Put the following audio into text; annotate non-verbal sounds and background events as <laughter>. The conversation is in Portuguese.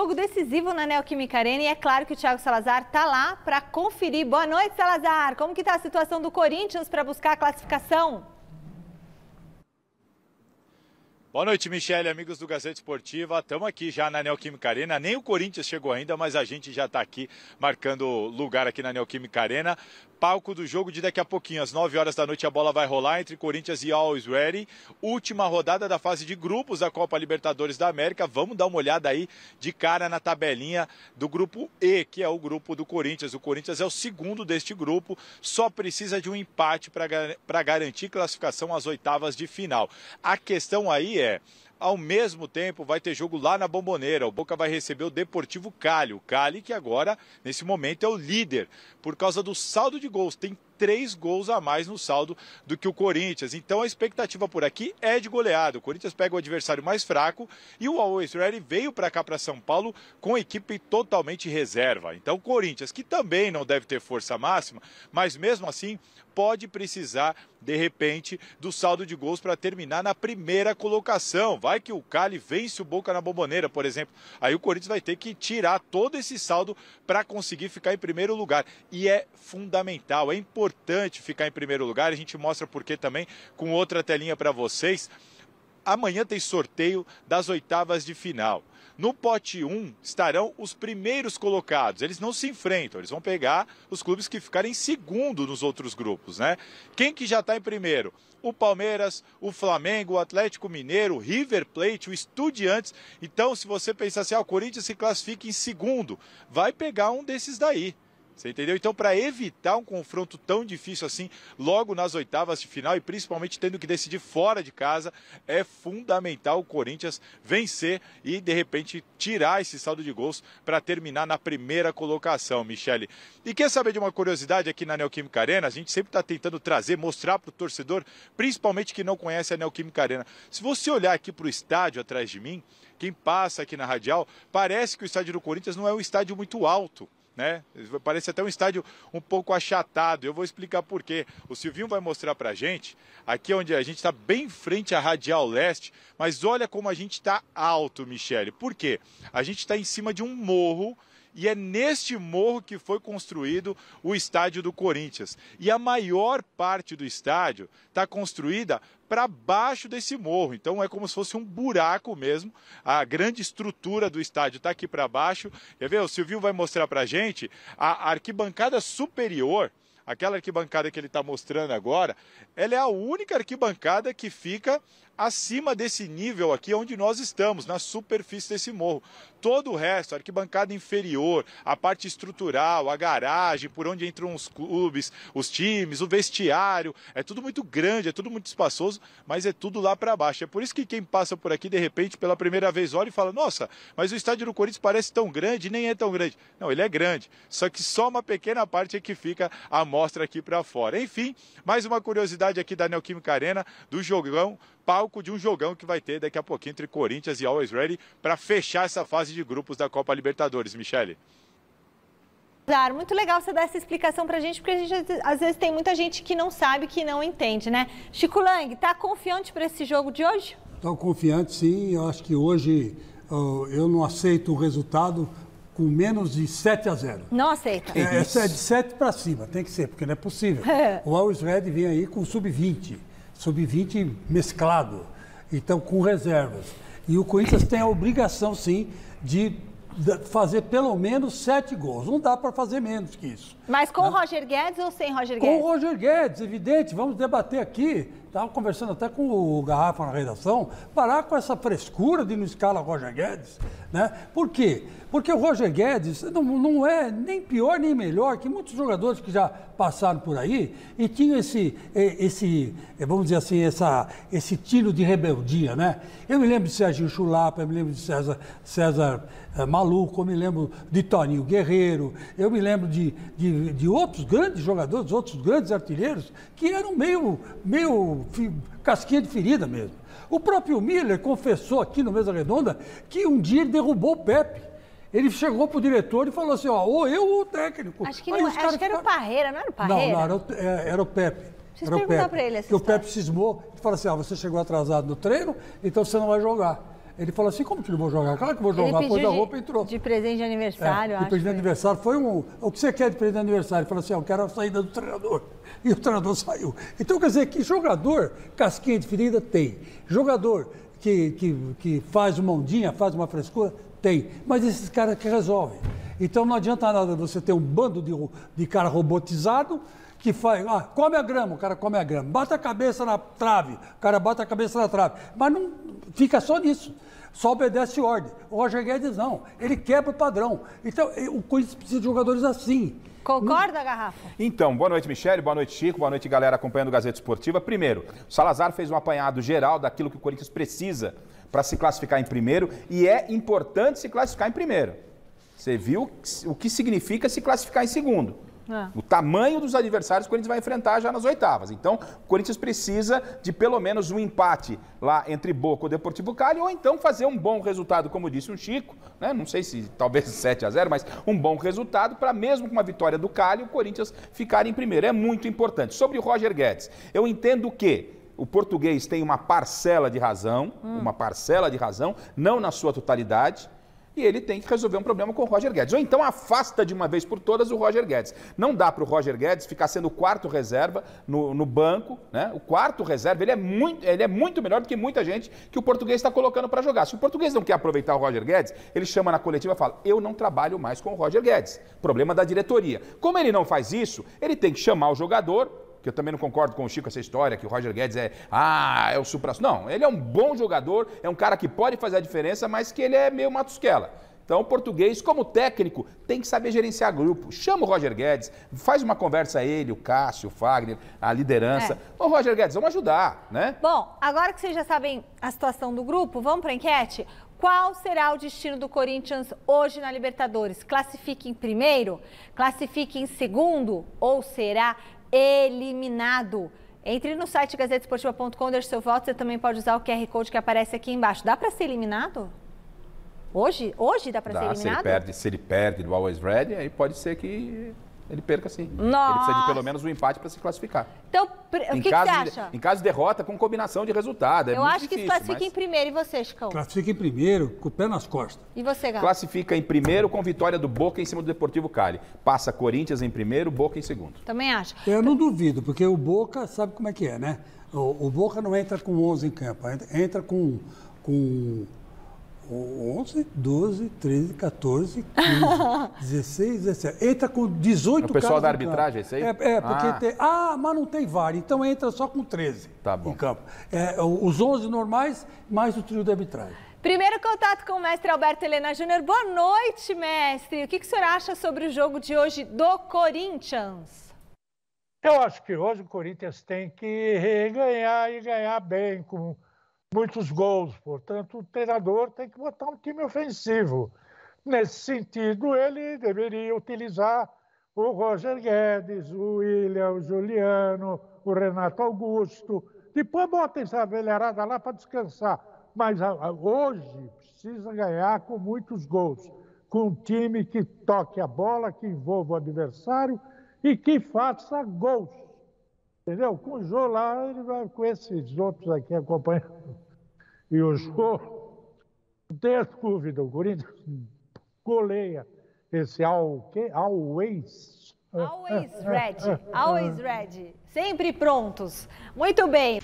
Jogo decisivo na Neoquímica Arena e é claro que o Thiago Salazar está lá para conferir. Boa noite, Salazar. Como que está a situação do Corinthians para buscar a classificação? Boa noite, Michele, amigos do Gazeta Esportiva. Estamos aqui já na Neoquímica Arena. Nem o Corinthians chegou ainda, mas a gente já está aqui marcando lugar aqui na Neoquímica Arena palco do jogo de daqui a pouquinho, às 9 horas da noite, a bola vai rolar entre Corinthians e Always Ready. Última rodada da fase de grupos da Copa Libertadores da América. Vamos dar uma olhada aí de cara na tabelinha do grupo E, que é o grupo do Corinthians. O Corinthians é o segundo deste grupo, só precisa de um empate para garantir classificação às oitavas de final. A questão aí é ao mesmo tempo, vai ter jogo lá na Bomboneira. O Boca vai receber o Deportivo Cali. O Cali, que agora, nesse momento, é o líder por causa do saldo de gols. Tem três gols a mais no saldo do que o Corinthians. Então a expectativa por aqui é de goleado. O Corinthians pega o adversário mais fraco e o Always Ready veio para cá para São Paulo com equipe totalmente reserva. Então o Corinthians, que também não deve ter força máxima, mas mesmo assim pode precisar, de repente, do saldo de gols para terminar na primeira colocação. Vai que o Cali vence o Boca na Bomboneira, por exemplo. Aí o Corinthians vai ter que tirar todo esse saldo para conseguir ficar em primeiro lugar. E é fundamental, é importante ficar em primeiro lugar. A gente mostra por que também com outra telinha para vocês. Amanhã tem sorteio das oitavas de final. No pote 1 estarão os primeiros colocados. Eles não se enfrentam, eles vão pegar os clubes que ficarem em segundo nos outros grupos, né? Quem que já está em primeiro? O Palmeiras, o Flamengo, o Atlético Mineiro, o River Plate, o Estudiantes. Então, se você pensar assim, ah, o Corinthians se classifica em segundo, vai pegar um desses daí. Você entendeu? Então, para evitar um confronto tão difícil assim, logo nas oitavas de final e principalmente tendo que decidir fora de casa, é fundamental o Corinthians vencer e de repente tirar esse saldo de gols para terminar na primeira colocação, Michele. E quer saber de uma curiosidade aqui na Neoquímica Arena? A gente sempre está tentando trazer, mostrar para o torcedor, principalmente que não conhece a Neoquímica Arena. Se você olhar aqui para o estádio atrás de mim, quem passa aqui na Radial, parece que o estádio do Corinthians não é um estádio muito alto né? Parece até um estádio um pouco achatado. Eu vou explicar por quê. O Silvinho vai mostrar pra gente, aqui é onde a gente está bem frente à Radial Leste, mas olha como a gente está alto, Michele. Por quê? A gente está em cima de um morro e é neste morro que foi construído o estádio do Corinthians. E a maior parte do estádio está construída para baixo desse morro. Então é como se fosse um buraco mesmo. A grande estrutura do estádio está aqui para baixo. Quer ver? O Silvio vai mostrar para a gente a arquibancada superior aquela arquibancada que ele está mostrando agora, ela é a única arquibancada que fica acima desse nível aqui onde nós estamos, na superfície desse morro. Todo o resto, a arquibancada inferior, a parte estrutural, a garagem, por onde entram os clubes, os times, o vestiário, é tudo muito grande, é tudo muito espaçoso, mas é tudo lá para baixo. É por isso que quem passa por aqui, de repente, pela primeira vez, olha e fala: nossa, mas o estádio do Corinthians parece tão grande, nem é tão grande. Não, ele é grande, só que só uma pequena parte é que fica a mostra aqui para fora. Enfim, mais uma curiosidade aqui da Neoquímica Arena, do jogão palco de um jogão que vai ter daqui a pouquinho entre Corinthians e Always Ready para fechar essa fase de grupos da Copa Libertadores, Michele. Muito legal você dar essa explicação pra gente, porque a gente, às vezes tem muita gente que não sabe, que não entende, né? Chico Lang, tá confiante para esse jogo de hoje? Estou confiante, sim. Eu acho que hoje eu não aceito o resultado com menos de 7 a 0. Não aceita. É, é de 7 para cima, tem que ser, porque não é possível. <laughs> o Always Red vem aí com sub-20 sub-20 mesclado, então com reservas. E o Corinthians tem a obrigação, sim, de fazer pelo menos sete gols. Não dá para fazer menos que isso. Mas com o né? Roger Guedes ou sem Roger Guedes? Com o Roger Guedes, evidente. Vamos debater aqui estava conversando até com o Garrafa na redação, parar com essa frescura de não escala Roger Guedes. Né? Por quê? Porque o Roger Guedes não, não é nem pior nem melhor que muitos jogadores que já passaram por aí e tinham esse, esse vamos dizer assim, essa, esse tiro de rebeldia. Né? Eu me lembro de Serginho Chulapa, eu me lembro de César, César eh, Maluco, eu me lembro de Toninho Guerreiro, eu me lembro de, de, de outros grandes jogadores, outros grandes artilheiros que eram meio, meio casquinha de ferida mesmo. O próprio Miller confessou aqui no Mesa Redonda que um dia ele derrubou o Pepe. Ele chegou pro diretor e falou assim, ó, ou eu ou o técnico. Acho que, não, acho que era o Parreira, não era o Parreira? Não, não, era, é, era o Pepe. Preciso perguntar para ele Porque o Pepe cismou, e falou assim, ó, ah, você chegou atrasado no treino, então você não vai jogar. Ele falou assim, como que eu vou jogar? Claro que vou jogar, ele pôs a roupa e entrou. De presente de aniversário, é, De presente de aniversário. Foi um. É o que você quer de presente de aniversário? Ele falou assim, eu quero a saída do treinador. <laughs> E o treinador saiu. Então, quer dizer, que jogador casquinha de ferida tem. Jogador que, que, que faz uma ondinha, faz uma frescura, tem. Mas esses caras que resolvem. Então não adianta nada você ter um bando de, de cara robotizado que faz, ah, come a grama, o cara come a grama, Bota a cabeça na trave, o cara bota a cabeça na trave, mas não fica só nisso, só obedece ordem. O Roger Guedes não, ele quebra o padrão. Então, o Corinthians precisa de jogadores assim. Concorda, Garrafa? Então, boa noite, Michele, boa noite, Chico, boa noite, galera acompanhando o Gazeta Esportiva. Primeiro, o Salazar fez um apanhado geral daquilo que o Corinthians precisa para se classificar em primeiro e é importante se classificar em primeiro. Você viu o que significa se classificar em segundo. É. O tamanho dos adversários que o Corinthians vai enfrentar já nas oitavas. Então, o Corinthians precisa de pelo menos um empate lá entre Boca e Deportivo Cali, ou então fazer um bom resultado, como disse o Chico, né? não sei se talvez 7 <laughs> a 0 mas um bom resultado para mesmo com a vitória do Cali, o Corinthians ficar em primeiro. É muito importante. Sobre o Roger Guedes, eu entendo que o português tem uma parcela de razão, hum. uma parcela de razão, não na sua totalidade e ele tem que resolver um problema com o Roger Guedes. Ou então afasta de uma vez por todas o Roger Guedes. Não dá para o Roger Guedes ficar sendo o quarto reserva no, no banco, né? O quarto reserva, ele é, muito, ele é muito melhor do que muita gente que o português está colocando para jogar. Se o português não quer aproveitar o Roger Guedes, ele chama na coletiva e fala: Eu não trabalho mais com o Roger Guedes. Problema da diretoria. Como ele não faz isso, ele tem que chamar o jogador que eu também não concordo com o Chico essa história, que o Roger Guedes é, ah, é o supra... Não, ele é um bom jogador, é um cara que pode fazer a diferença, mas que ele é meio matusquela. Então, o português, como técnico, tem que saber gerenciar grupo. Chama o Roger Guedes, faz uma conversa a ele, o Cássio, o Fagner, a liderança. É. Ô, Roger Guedes, vamos ajudar, né? Bom, agora que vocês já sabem a situação do grupo, vamos para a enquete? Qual será o destino do Corinthians hoje na Libertadores? Classifique em primeiro? Classifique em segundo? Ou será eliminado. Entre no site gazetesportiva.com, deixe seu voto. Você também pode usar o QR Code que aparece aqui embaixo. Dá para ser eliminado? Hoje? Hoje dá para ser eliminado? Se ele, perde, se ele perde do Always Ready, aí pode ser que ele perca sim. Nossa. Ele precisa de pelo menos um empate para se classificar. Então, o em que, caso, que você acha? Em caso de derrota, com combinação de resultado. É Eu acho difícil, que se classifica mas... em primeiro. E você, Chicão? Classifica em primeiro, com o pé nas costas. E você, Gato? Classifica em primeiro com vitória do Boca em cima do Deportivo Cali. Passa Corinthians em primeiro, Boca em segundo. Também acho. Eu não duvido, porque o Boca sabe como é que é, né? O, o Boca não entra com 11 em campo, entra com, com 11, 12, 13, 14, 15, 16, 17. Entra com 18 caras. É o pessoal da arbitragem, é isso aí? É, é porque ah. tem. Ah, mas não tem VAR, então entra só com 13 tá bom. em campo. É, os 11 normais, mais o trio da arbitragem. Primeiro contato com o mestre Alberto Helena Júnior. Boa noite, mestre. O que, que o senhor acha sobre o jogo de hoje do Corinthians? Eu acho que hoje o Corinthians tem que ganhar e ganhar bem com muitos gols. Portanto, o treinador tem que botar um time ofensivo. Nesse sentido, ele deveria utilizar o Roger Guedes, o William, o Juliano, o Renato Augusto. Depois bota essa velharada lá para descansar. Mas hoje precisa ganhar com muitos gols. Com um time que toque a bola, que envolva o adversário e que faça gols. Entendeu? Com o Jô lá, ele vai com esses outros aqui acompanhando. E o Jô, não tenha dúvida, o Corinthians coleia esse ao, always. Always ready, always ready. Sempre prontos. Muito bem.